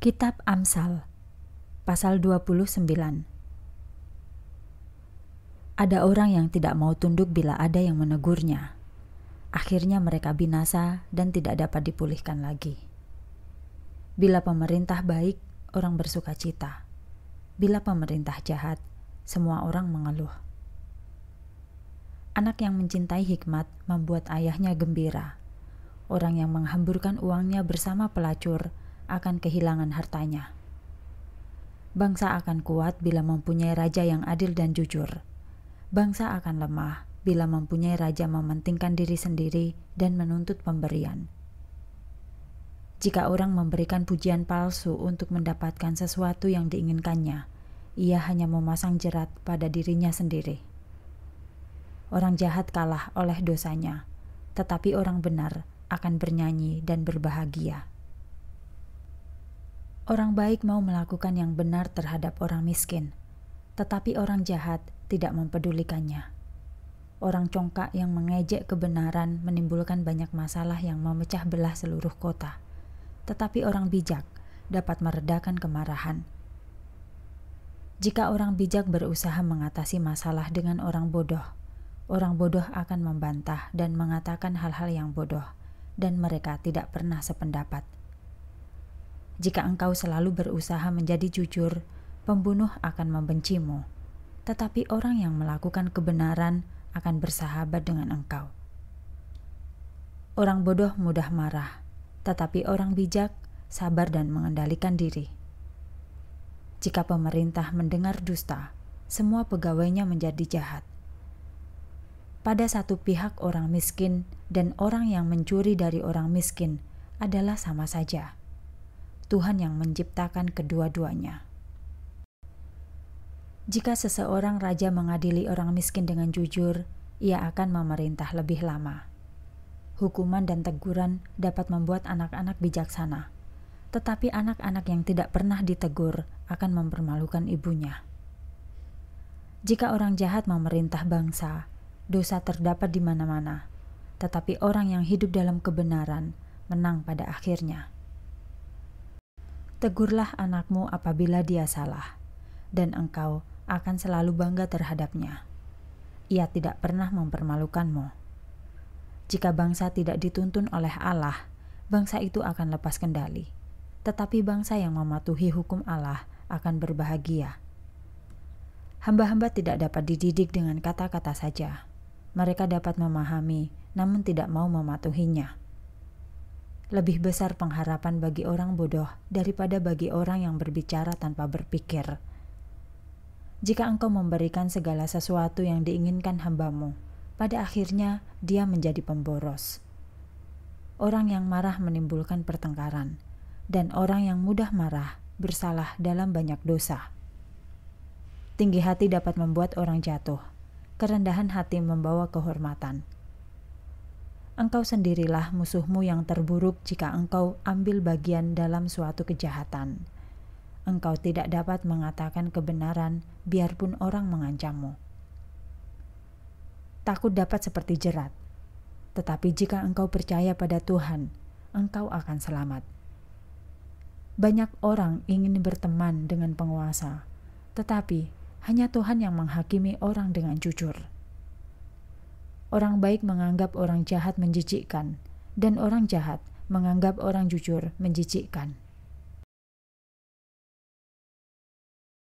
Kitab Amsal pasal 29 Ada orang yang tidak mau tunduk bila ada yang menegurnya. Akhirnya mereka binasa dan tidak dapat dipulihkan lagi. Bila pemerintah baik, orang bersuka cita. Bila pemerintah jahat, semua orang mengeluh. Anak yang mencintai hikmat membuat ayahnya gembira. Orang yang menghamburkan uangnya bersama pelacur akan kehilangan hartanya. Bangsa akan kuat bila mempunyai raja yang adil dan jujur. Bangsa akan lemah bila mempunyai raja mementingkan diri sendiri dan menuntut pemberian. Jika orang memberikan pujian palsu untuk mendapatkan sesuatu yang diinginkannya, ia hanya memasang jerat pada dirinya sendiri. Orang jahat kalah oleh dosanya, tetapi orang benar akan bernyanyi dan berbahagia. Orang baik mau melakukan yang benar terhadap orang miskin, tetapi orang jahat tidak mempedulikannya. Orang congkak yang mengejek kebenaran menimbulkan banyak masalah yang memecah belah seluruh kota, tetapi orang bijak dapat meredakan kemarahan. Jika orang bijak berusaha mengatasi masalah dengan orang bodoh, orang bodoh akan membantah dan mengatakan hal-hal yang bodoh, dan mereka tidak pernah sependapat. Jika engkau selalu berusaha menjadi jujur, pembunuh akan membencimu, tetapi orang yang melakukan kebenaran akan bersahabat dengan engkau. Orang bodoh mudah marah, tetapi orang bijak sabar dan mengendalikan diri. Jika pemerintah mendengar dusta, semua pegawainya menjadi jahat. Pada satu pihak, orang miskin dan orang yang mencuri dari orang miskin adalah sama saja. Tuhan yang menciptakan kedua-duanya. Jika seseorang raja mengadili orang miskin dengan jujur, ia akan memerintah lebih lama. Hukuman dan teguran dapat membuat anak-anak bijaksana, tetapi anak-anak yang tidak pernah ditegur akan mempermalukan ibunya. Jika orang jahat memerintah bangsa, dosa terdapat di mana-mana, tetapi orang yang hidup dalam kebenaran menang pada akhirnya. Tegurlah anakmu apabila dia salah, dan engkau akan selalu bangga terhadapnya. Ia tidak pernah mempermalukanmu. Jika bangsa tidak dituntun oleh Allah, bangsa itu akan lepas kendali. Tetapi bangsa yang mematuhi hukum Allah akan berbahagia. Hamba-hamba tidak dapat dididik dengan kata-kata saja. Mereka dapat memahami, namun tidak mau mematuhinya lebih besar pengharapan bagi orang bodoh daripada bagi orang yang berbicara tanpa berpikir. Jika engkau memberikan segala sesuatu yang diinginkan hambamu, pada akhirnya dia menjadi pemboros. Orang yang marah menimbulkan pertengkaran, dan orang yang mudah marah bersalah dalam banyak dosa. Tinggi hati dapat membuat orang jatuh, kerendahan hati membawa kehormatan engkau sendirilah musuhmu yang terburuk jika engkau ambil bagian dalam suatu kejahatan. Engkau tidak dapat mengatakan kebenaran, biarpun orang mengancammu. Takut dapat seperti jerat, tetapi jika engkau percaya pada Tuhan, engkau akan selamat. Banyak orang ingin berteman dengan penguasa, tetapi hanya Tuhan yang menghakimi orang dengan jujur. Orang baik menganggap orang jahat menjijikkan, dan orang jahat menganggap orang jujur menjijikkan.